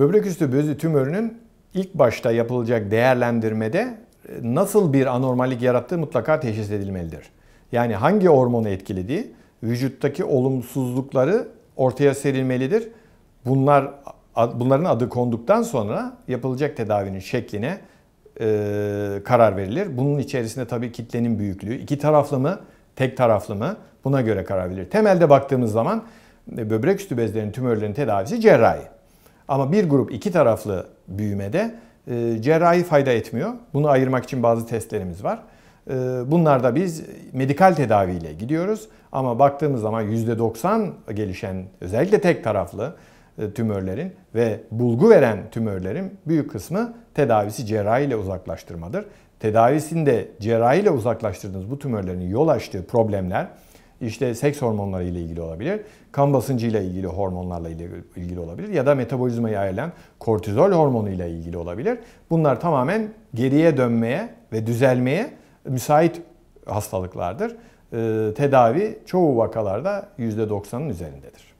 Böbrek üstü bezi tümörünün ilk başta yapılacak değerlendirmede nasıl bir anormallik yarattığı mutlaka teşhis edilmelidir. Yani hangi hormonu etkilediği, vücuttaki olumsuzlukları ortaya serilmelidir. Bunlar bunların adı konduktan sonra yapılacak tedavinin şekline e, karar verilir. Bunun içerisinde tabii kitlenin büyüklüğü, iki taraflı mı, tek taraflı mı buna göre karar verilir. Temelde baktığımız zaman e, böbrek üstü bezlerinin tümörlerinin tedavisi cerrahi. Ama bir grup iki taraflı büyümede e, cerrahi fayda etmiyor. Bunu ayırmak için bazı testlerimiz var. E, bunlarda biz medikal tedaviyle gidiyoruz. Ama baktığımız zaman %90 gelişen özellikle tek taraflı e, tümörlerin ve bulgu veren tümörlerin büyük kısmı tedavisi cerrahiyle uzaklaştırmadır. Tedavisinde cerrahiyle uzaklaştırdığınız bu tümörlerin yol açtığı problemler işte seks hormonları ile ilgili olabilir, kan basıncı ile ilgili hormonlarla ilgili olabilir ya da metabolizmayı ayarlayan kortizol hormonu ile ilgili olabilir. Bunlar tamamen geriye dönmeye ve düzelmeye müsait hastalıklardır. Ee, tedavi çoğu vakalarda %90'ın üzerindedir.